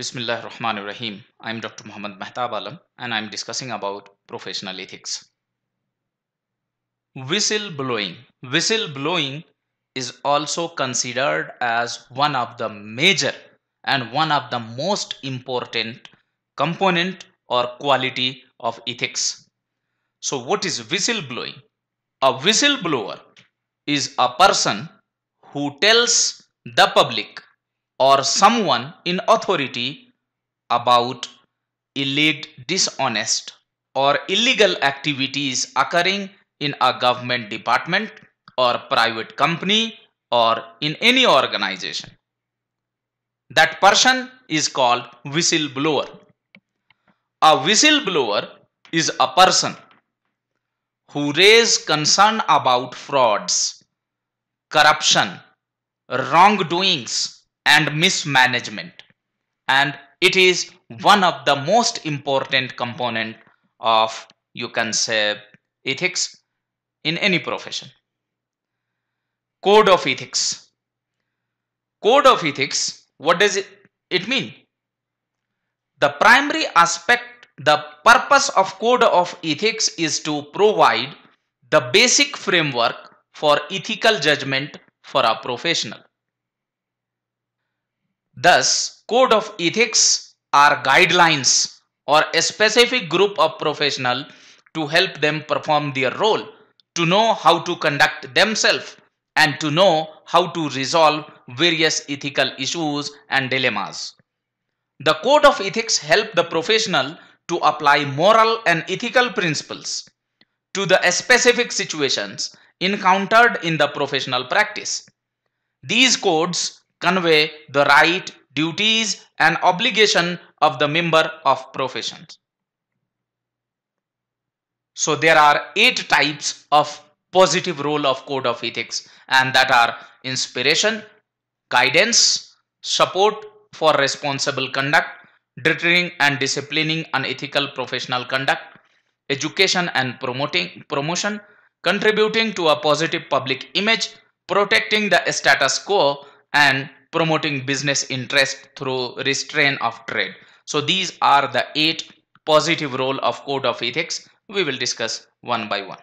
Bismillah Rahman Rahim. I'm Dr. Muhammad Mehtab Alam and I'm discussing about professional ethics. Whistle blowing. Whistle blowing is also considered as one of the major and one of the most important component or quality of ethics. So what is whistle blowing? A whistleblower is a person who tells the public or someone in authority about alleged dishonest or illegal activities occurring in a government department or private company or in any organization. That person is called whistleblower. A whistleblower is a person who raise concern about frauds, corruption, wrongdoings and mismanagement and it is one of the most important component of you can say ethics in any profession code of ethics code of ethics what does it, it mean the primary aspect the purpose of code of ethics is to provide the basic framework for ethical judgment for a professional Thus, code of ethics are guidelines or a specific group of professional to help them perform their role, to know how to conduct themselves and to know how to resolve various ethical issues and dilemmas. The code of ethics help the professional to apply moral and ethical principles to the specific situations encountered in the professional practice. These codes convey the right, duties and obligation of the member of professions. So there are eight types of positive role of code of ethics and that are inspiration, guidance, support for responsible conduct, deterring and disciplining unethical professional conduct, education and promoting promotion, contributing to a positive public image, protecting the status quo, and promoting business interest through restraint of trade. So these are the eight positive role of code of ethics. We will discuss one by one.